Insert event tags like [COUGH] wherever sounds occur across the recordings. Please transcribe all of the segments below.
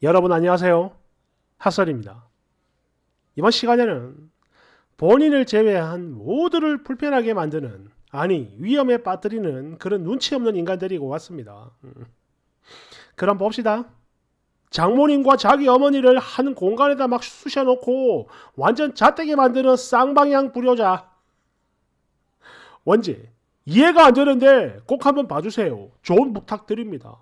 여러분 안녕하세요. 하설입니다. 이번 시간에는 본인을 제외한 모두를 불편하게 만드는 아니 위험에 빠뜨리는 그런 눈치 없는 인간들이 고왔습니다. 음. 그럼 봅시다. 장모님과 자기 어머니를 한 공간에다 막 쑤셔놓고 완전 자택에 만드는 쌍방향 불효자. 원지 이해가 안 되는데 꼭 한번 봐주세요. 좋은 부탁드립니다.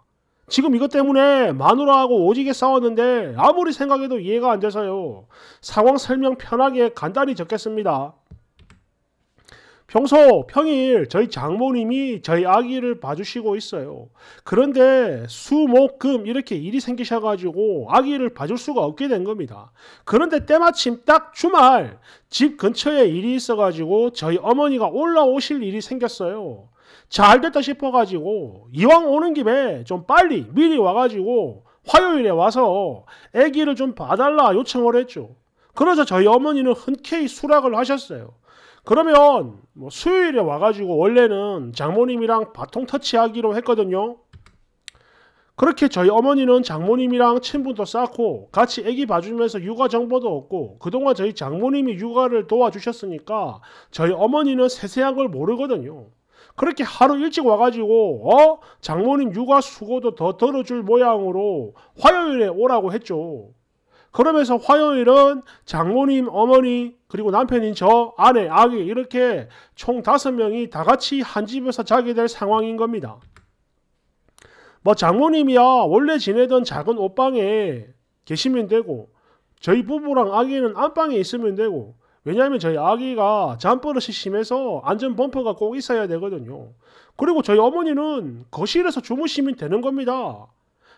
지금 이것 때문에 마누라하고 오지게 싸웠는데 아무리 생각해도 이해가 안 돼서요. 상황 설명 편하게 간단히 적겠습니다. 평소 평일 저희 장모님이 저희 아기를 봐주시고 있어요. 그런데 수목금 이렇게 일이 생기셔가지고 아기를 봐줄 수가 없게 된 겁니다. 그런데 때마침 딱 주말 집 근처에 일이 있어가지고 저희 어머니가 올라오실 일이 생겼어요. 잘 됐다 싶어가지고 이왕 오는 김에 좀 빨리 미리 와가지고 화요일에 와서 아기를 좀 봐달라 요청을 했죠. 그래서 저희 어머니는 흔쾌히 수락을 하셨어요. 그러면 뭐 수요일에 와가지고 원래는 장모님이랑 바통 터치하기로 했거든요. 그렇게 저희 어머니는 장모님이랑 친분도 쌓고 같이 애기 봐주면서 육아 정보도 얻고 그동안 저희 장모님이 육아를 도와주셨으니까 저희 어머니는 세세한 걸 모르거든요. 그렇게 하루 일찍 와가지고 어 장모님 육아 수고도 더 덜어줄 모양으로 화요일에 오라고 했죠. 그러면서 화요일은 장모님, 어머니, 그리고 남편인 저, 아내, 아기 이렇게 총 다섯 명이 다 같이 한 집에서 자게 될 상황인 겁니다. 뭐 장모님이야 원래 지내던 작은 옷방에 계시면 되고 저희 부부랑 아기는 안방에 있으면 되고 왜냐하면 저희 아기가 잠버릇이 심해서 안전 범퍼가 꼭 있어야 되거든요. 그리고 저희 어머니는 거실에서 주무시면 되는 겁니다.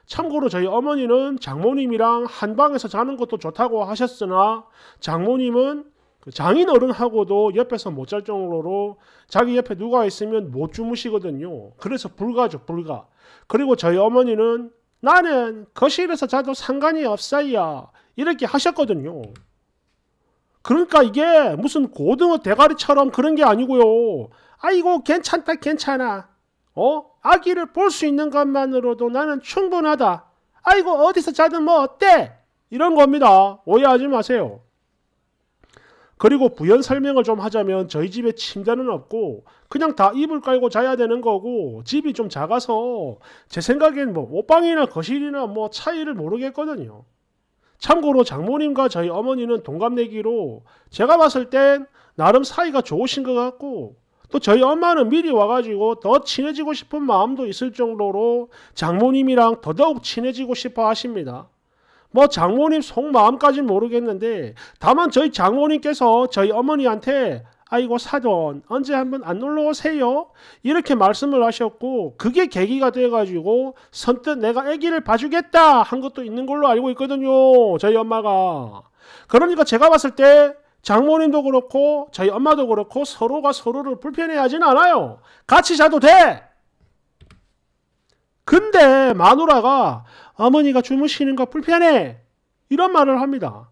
참고로 저희 어머니는 장모님이랑 한 방에서 자는 것도 좋다고 하셨으나 장모님은 그 장인어른하고도 옆에서 못 잘 정도로 자기 옆에 누가 있으면 못 주무시거든요. 그래서 불가죠, 불가. 그리고 저희 어머니는 나는 거실에서 자도 상관이 없어야 이렇게 하셨거든요. 그러니까 이게 무슨 고등어 대가리처럼 그런 게 아니고요. 아이고 괜찮다 괜찮아. 어? 아기를 볼 수 있는 것만으로도 나는 충분하다. 아이고 어디서 자든 뭐 어때? 이런 겁니다. 오해하지 마세요. 그리고 부연 설명을 좀 하자면 저희 집에 침대는 없고 그냥 다 이불 깔고 자야 되는 거고 집이 좀 작아서 제 생각엔 뭐 옷방이나 거실이나 뭐 차이를 모르겠거든요. 참고로 장모님과 저희 어머니는 동갑내기로 제가 봤을 땐 나름 사이가 좋으신 것 같고 또 저희 엄마는 미리 와가지고 더 친해지고 싶은 마음도 있을 정도로 장모님이랑 더더욱 친해지고 싶어 하십니다. 뭐 장모님 속마음까진 모르겠는데 다만 저희 장모님께서 저희 어머니한테 아이고 사돈 언제 한번 안 놀러 오세요? 이렇게 말씀을 하셨고 그게 계기가 돼가지고 선뜻 내가 아기를 봐주겠다 한 것도 있는 걸로 알고 있거든요. 저희 엄마가. 그러니까 제가 봤을 때 장모님도 그렇고 저희 엄마도 그렇고 서로가 서로를 불편해하진 않아요. 같이 자도 돼. 근데 마누라가 어머니가 주무시는 거 불편해 이런 말을 합니다.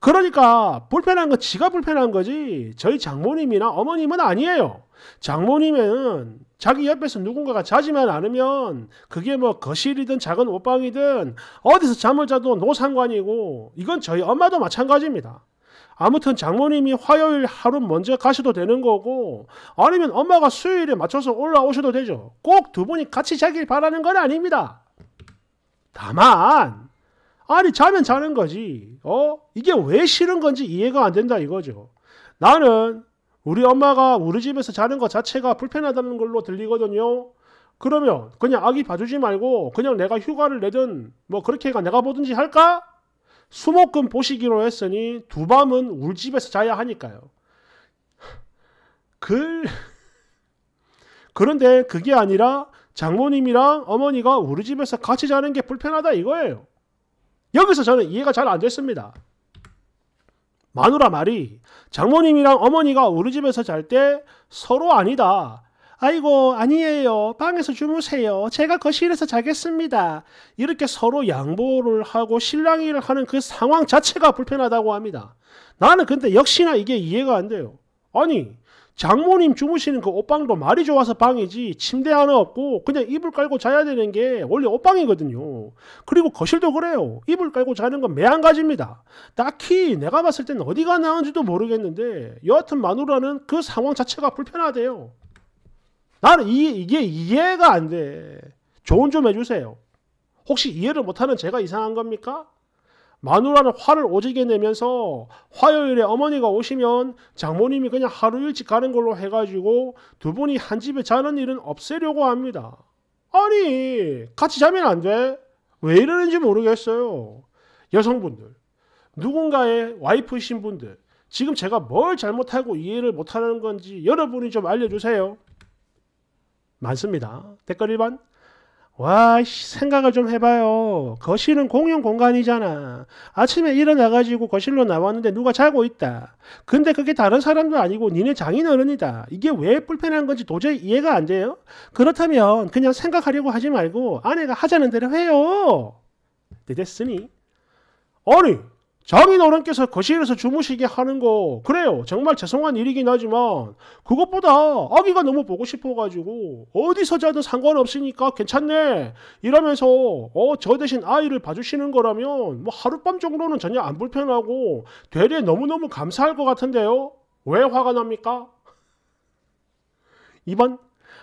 그러니까 불편한 건 지가 불편한 거지 저희 장모님이나 어머님은 아니에요. 장모님은 자기 옆에서 누군가가 자지만 않으면 그게 뭐 거실이든 작은 옷방이든 어디서 잠을 자도 노상관이고 이건 저희 엄마도 마찬가지입니다. 아무튼 장모님이 화요일 하루 먼저 가셔도 되는 거고 아니면 엄마가 수요일에 맞춰서 올라오셔도 되죠. 꼭 두 분이 같이 자길 바라는 건 아닙니다. 다만 아니 자면 자는 거지. 어? 이게 왜 싫은 건지 이해가 안 된다 이거죠. 나는 우리 엄마가 우리 집에서 자는 것 자체가 불편하다는 걸로 들리거든요. 그러면 그냥 아기 봐주지 말고 그냥 내가 휴가를 내든 뭐 그렇게 해가 내가 보든지 할까? 수목금 보시기로 했으니 두 밤은 우리 집에서 자야 하니까요. 그 그런데 그게 아니라 장모님이랑 어머니가 우리 집에서 같이 자는 게 불편하다 이거예요. 여기서 저는 이해가 잘 안 됐습니다. 마누라 말이 장모님이랑 어머니가 우리 집에서 잘 때 서로 아니다. 아이고 아니에요. 방에서 주무세요. 제가 거실에서 자겠습니다. 이렇게 서로 양보를 하고 실랑이를 하는 그 상황 자체가 불편하다고 합니다. 나는 근데 역시나 이게 이해가 안 돼요. 아니 장모님 주무시는 그 옷방도 말이 좋아서 방이지 침대 하나 없고 그냥 이불 깔고 자야 되는 게 원래 옷방이거든요. 그리고 거실도 그래요. 이불 깔고 자는 건 매한가지입니다. 딱히 내가 봤을 땐 어디가 나은지도 모르겠는데 여하튼 마누라는 그 상황 자체가 불편하대요. 나는 이, 이게 이해가 안 돼. 조언 좀 해주세요. 혹시 이해를 못하는 제가 이상한 겁니까? 마누라는 화를 오지게 내면서 화요일에 어머니가 오시면 장모님이 그냥 하루 일찍 가는 걸로 해가지고 두 분이 한 집에 자는 일은 없애려고 합니다. 아니 같이 자면 안 돼? 왜 이러는지 모르겠어요. 여성분들 누군가의 와이프이신 분들 지금 제가 뭘 잘못하고 이해를 못하는 건지 여러분이 좀 알려주세요. 많습니다. 댓글 1번 와, 씨 생각을 좀 해봐요. 거실은 공용 공간이잖아. 아침에 일어나가지고 거실로 나왔는데 누가 자고 있다. 근데 그게 다른 사람도 아니고 니네 장인어른이다. 이게 왜 불편한 건지 도저히 이해가 안 돼요? 그렇다면 그냥 생각하려고 하지 말고 아내가 하자는 대로 해요. 늦됐으니 아니, 장인 어른께서 거실에서 주무시게 하는 거 그래요 정말 죄송한 일이긴 하지만 그것보다 아기가 너무 보고 싶어가지고 어디서 자든 상관없으니까 괜찮네 이러면서 어저 대신 아이를 봐주시는 거라면 뭐 하룻밤 정도는 전혀 안 불편하고 되레 너무너무 감사할 것 같은데요 왜 화가 납니까? 2번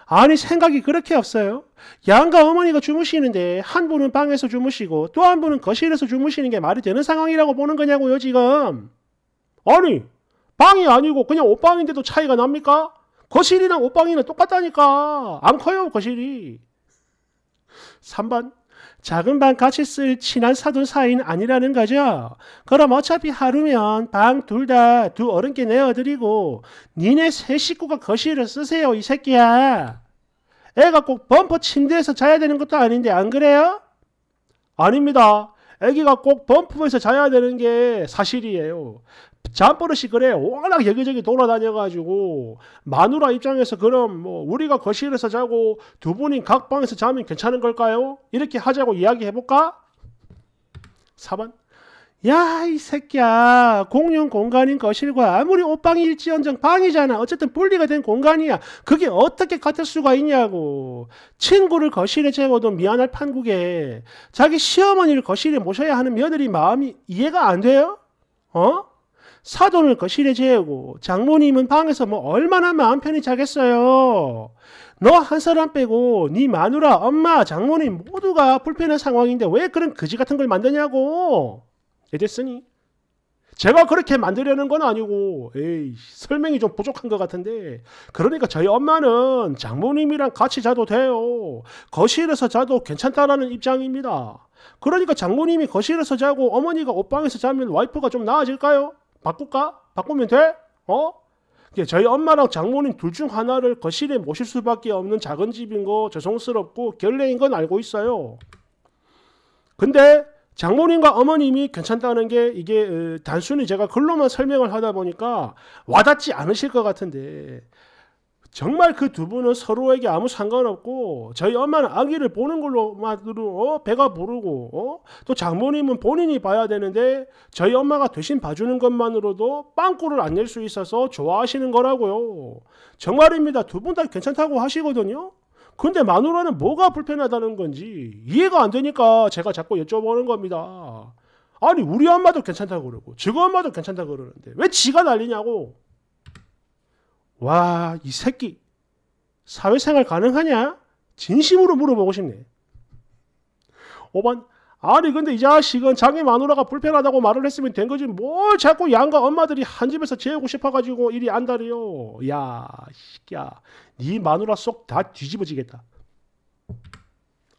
아니 생각이 그렇게 없어요. 양과 어머니가 주무시는데 한 분은 방에서 주무시고 또 한 분은 거실에서 주무시는 게 말이 되는 상황이라고 보는 거냐고요 지금. 아니 방이 아니고 그냥 옷방인데도 차이가 납니까? 거실이랑 옷방이는 똑같다니까. 안 커요 거실이. 3번 작은 방 같이 쓸 친한 사돈 사인 아니라는 거죠. 그럼 어차피 하루면 방 둘 다 두 어른께 내어드리고 니네 세 식구가 거실을 쓰세요 이 새끼야. 애가 꼭 범퍼 침대에서 자야 되는 것도 아닌데 안 그래요? 아닙니다. 애기가 꼭 범프에서 자야 되는 게 사실이에요. 잠버릇이 그래. 워낙 여기저기 돌아다녀가지고 마누라 입장에서 그럼 뭐 우리가 거실에서 자고 두 분이 각 방에서 자면 괜찮은 걸까요? 이렇게 하자고 이야기해볼까? 4번 야 이 새끼야 공용 공간인 거실과 아무리 옷방이 일지언정 방이잖아 어쨌든 분리가 된 공간이야 그게 어떻게 같을 수가 있냐고 친구를 거실에 재워도 미안할 판국에 자기 시어머니를 거실에 모셔야 하는 며느리 마음이 이해가 안 돼요? 어? 사돈을 거실에 재우고 장모님은 방에서 뭐 얼마나 마음 편히 자겠어요. 너 한 사람 빼고 네 마누라, 엄마, 장모님 모두가 불편한 상황인데 왜 그런 거지 같은 걸 만드냐고. 됐으니 제가 그렇게 만들려는 건 아니고 에이 설명이 좀 부족한 것 같은데 그러니까 저희 엄마는 장모님이랑 같이 자도 돼요 거실에서 자도 괜찮다라는 입장입니다 그러니까 장모님이 거실에서 자고 어머니가 옷방에서 자면 와이프가 좀 나아질까요? 바꿀까? 바꾸면 돼? 어? 저희 엄마랑 장모님 둘 중 하나를 거실에 모실 수밖에 없는 작은 집인 거 죄송스럽고 결례인 건 알고 있어요. 근데 장모님과 어머님이 괜찮다는 게 이게 단순히 제가 글로만 설명을 하다 보니까 와닿지 않으실 것 같은데 정말 그 두 분은 서로에게 아무 상관없고 저희 엄마는 아기를 보는 걸로만으로 어? 배가 부르고 어? 또 장모님은 본인이 봐야 되는데 저희 엄마가 대신 봐주는 것만으로도 빵꾸를 안 낼 수 있어서 좋아하시는 거라고요. 정말입니다. 두 분 다 괜찮다고 하시거든요. 근데 마누라는 뭐가 불편하다는 건지 이해가 안 되니까 제가 자꾸 여쭤보는 겁니다. 아니 우리 엄마도 괜찮다고 그러고 저거 엄마도 괜찮다고 그러는데 왜 지가 난리냐고 와, 이 새끼 사회생활 가능하냐? 진심으로 물어보고 싶네. 5번 아니 근데 이 자식은 자기 마누라가 불편하다고 말을 했으면 된 거지 뭘 자꾸 양과 엄마들이 한 집에서 재우고 싶어가지고 일이 안달이요 야 씨야 네 마누라 속 다 뒤집어지겠다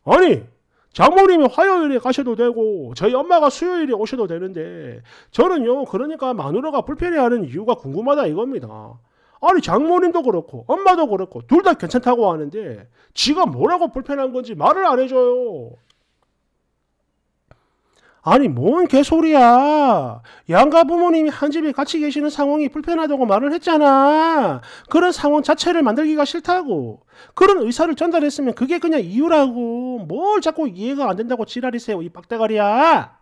아니 장모님이 화요일에 가셔도 되고 저희 엄마가 수요일에 오셔도 되는데 저는요 그러니까 마누라가 불편해하는 이유가 궁금하다 이겁니다 아니 장모님도 그렇고 엄마도 그렇고 둘 다 괜찮다고 하는데 지가 뭐라고 불편한 건지 말을 안 해줘요. 아니 뭔 개소리야. 양가 부모님이 한 집에 같이 계시는 상황이 불편하다고 말을 했잖아. 그런 상황 자체를 만들기가 싫다고. 그런 의사를 전달했으면 그게 그냥 이유라고. 뭘 자꾸 이해가 안 된다고 지랄이세요. 이 박대가리야.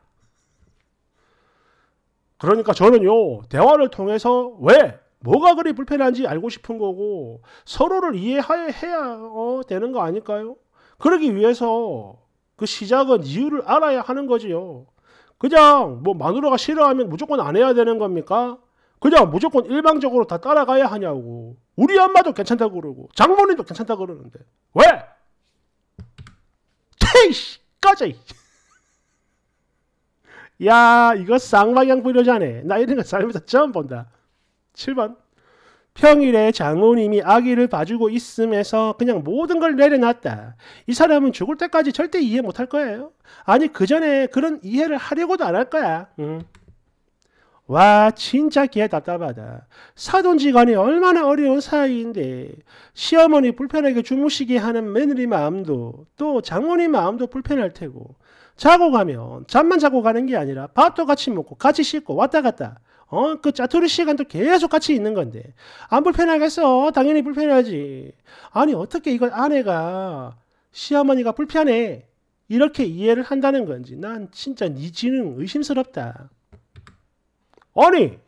그러니까 저는요. 대화를 통해서 왜 뭐가 그리 불편한지 알고 싶은 거고 서로를 이해해야 어, 되는 거 아닐까요? 그러기 위해서 그 시작은 이유를 알아야 하는 거지요. 그냥 뭐 마누라가 싫어하면 무조건 안 해야 되는 겁니까? 그냥 무조건 일방적으로 다 따라가야 하냐고. 우리 엄마도 괜찮다 고 그러고 장모님도 괜찮다 고 그러는데 왜? 테이씨 까자 야 이거 쌍방향 불효자네 나 이런 거 살면서 처음 본다 7번 평일에 장모님이 아기를 봐주고 있음에서 그냥 모든 걸 내려놨다. 이 사람은 죽을 때까지 절대 이해 못할 거예요. 아니 그 전에 그런 이해를 하려고도 안 할 거야. 음. 와 진짜 개 답답하다. 사돈지간이 얼마나 어려운 사이인데 시어머니 불편하게 주무시게 하는 며느리 마음도 또 장모님 마음도 불편할 테고 자고 가면 잠만 자고 가는 게 아니라 밥도 같이 먹고 같이 씻고 왔다 갔다 어, 그 짜투리 시간도 계속 같이 있는 건데. 안 불편하겠어. 당연히 불편하지. 아니, 어떻게 이걸 아내가, 시어머니가 불편해. 이렇게 이해를 한다는 건지. 난 진짜 니네 지능 의심스럽다. 아니,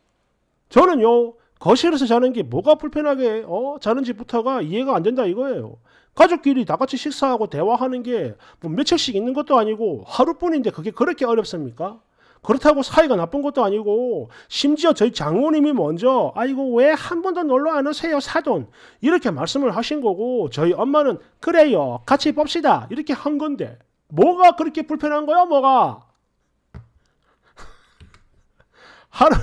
저는요, 거실에서 자는 게 뭐가 불편하게, 어, 자는지부터가 이해가 안 된다 이거예요. 가족끼리 다 같이 식사하고 대화하는 게뭐 며칠씩 있는 것도 아니고 하루뿐인데 그게 그렇게 어렵습니까? 그렇다고 사이가 나쁜 것도 아니고 심지어 저희 장모님이 먼저 아이고 왜 한번도 놀러 안 오세요 사돈 이렇게 말씀을 하신 거고 저희 엄마는 그래요 같이 봅시다 이렇게 한 건데 뭐가 그렇게 불편한 거야 뭐가 [LAUGHS] 하루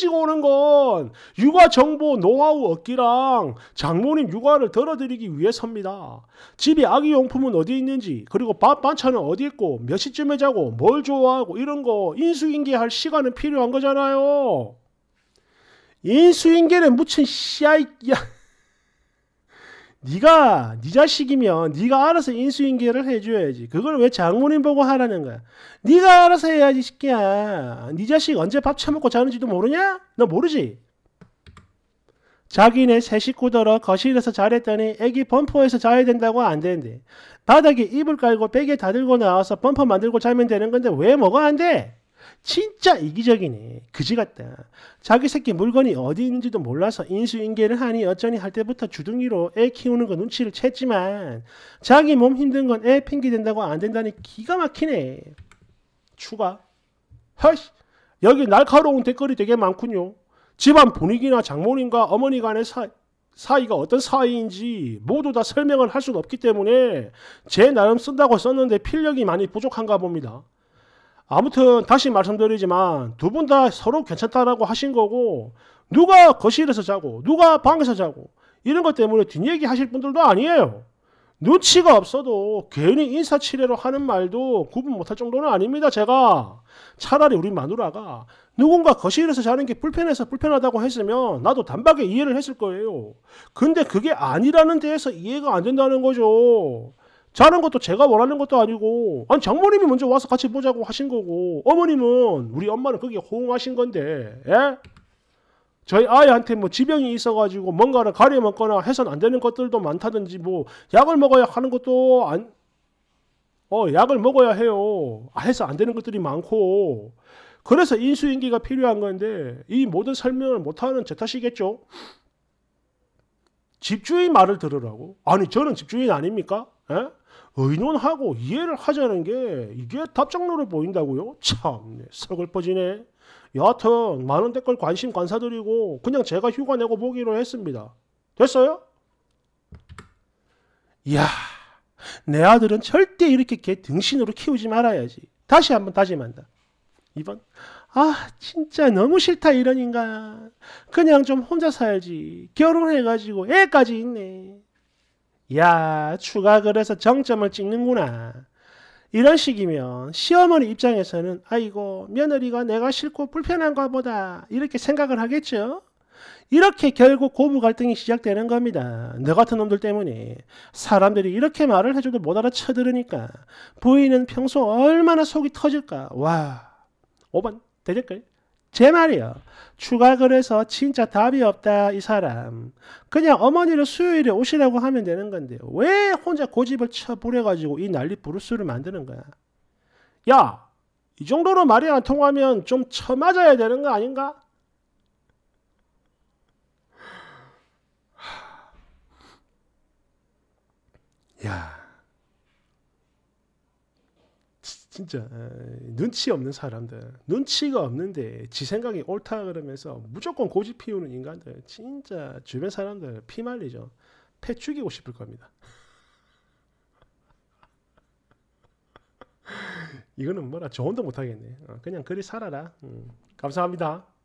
일찍 오는 건 육아 정보 노하우 얻기랑 장모님 육아를 덜어드리기 위해서입니다. 집에 아기 용품은 어디 있는지 그리고 밥 반찬은 어디 있고 몇 시쯤에 자고 뭘 좋아하고 이런 거 인수인계할 시간은 필요한 거잖아요. 인수인계는 묻힌 씨앗 야. 네가 네 자식이면 네가 알아서 인수인계를 해줘야지. 그걸 왜 장모님 보고 하라는 거야? 네가 알아서 해야지 새끼야. 네 자식 언제 밥 처먹고 자는지도 모르냐? 너 모르지? 자기네 세 식구더러 거실에서 자랬더니 애기 범퍼에서 자야 된다고 안 되는데 바닥에 이불 깔고 베개 다 들고 나와서 범퍼 만들고 자면 되는 건데 왜 뭐가 안 돼? 진짜 이기적이네. 그지 같다. 자기 새끼 물건이 어디 있는지도 몰라서 인수인계를 하니 어쩌니 할 때부터 주둥이로 애 키우는 거 눈치를 챘지만 자기 몸 힘든 건 애 핑계된다고 안 된다니 기가 막히네. 추가. 허이 여기 날카로운 댓글이 되게 많군요. 집안 분위기나 장모님과 어머니 간의 사, 사이가 어떤 사이인지 모두 다 설명을 할 수는 없기 때문에 제 나름 쓴다고 썼는데 필력이 많이 부족한가 봅니다. 아무튼 다시 말씀드리지만 두 분 다 서로 괜찮다라고 하신 거고 누가 거실에서 자고 누가 방에서 자고 이런 것 때문에 뒷얘기 하실 분들도 아니에요. 눈치가 없어도 괜히 인사치레로 하는 말도 구분 못할 정도는 아닙니다. 제가 차라리 우리 마누라가 누군가 거실에서 자는 게 불편해서 불편하다고 했으면 나도 단박에 이해를 했을 거예요. 근데 그게 아니라는 데에서 이해가 안 된다는 거죠. 자는 것도 제가 원하는 것도 아니고 아니 장모님이 먼저 와서 같이 보자고 하신 거고 어머님은 우리 엄마는 거기에 호응하신 건데 예? 저희 아이한테 뭐 지병이 있어가지고 뭔가를 가려 먹거나 해선 안 되는 것들도 많다든지 뭐 약을 먹어야 하는 것도 안 어, 약을 먹어야 해요. 아, 해서 안 되는 것들이 많고 그래서 인수인계가 필요한 건데 이 모든 설명을 못하는 제 탓이겠죠. 집주인 말을 들으라고? 아니 저는 집주인 아닙니까? 에? 예? 의논하고 이해를 하자는 게 이게 답장로로 보인다고요? 참 서글퍼지네. 네, 여하튼 많은 댓글 관심 감사드리고 그냥 제가 휴가 내고 보기로 했습니다. 됐어요? 이야 내 아들은 절대 이렇게 개 등신으로 키우지 말아야지. 다시 한번 다짐한다. 2번 아 진짜 너무 싫다 이런 인간 그냥 좀 혼자 살지 결혼해가지고 애까지 있네 야 추가 그래서 정점을 찍는구나. 이런 식이면 시어머니 입장에서는 아이고 며느리가 내가 싫고 불편한가 보다 이렇게 생각을 하겠죠. 이렇게 결국 고부 갈등이 시작되는 겁니다. 너 같은 놈들 때문에 사람들이 이렇게 말을 해줘도 못 알아쳐들으니까 부인은 평소 얼마나 속이 터질까. 와 5번 되질걸? 제 말이요. 추각을 해서 진짜 답이 없다 이 사람. 그냥 어머니를 수요일에 오시라고 하면 되는 건데 왜 혼자 고집을 쳐부려가지고 이 난리 부르스를 만드는 거야. 야, 이 정도로 말이 안 통하면 좀 쳐맞아야 되는 거 아닌가? 진짜 눈치 없는 사람들 눈치가 없는데 지 생각이 옳다 그러면서 무조건 고집 피우는 인간들 진짜 주변 사람들 피 말리죠 패 죽이고 싶을 겁니다 [LAUGHS] 이거는 뭐라 조언도 못하겠네 어, 그냥 그리 살아라 음, 감사합니다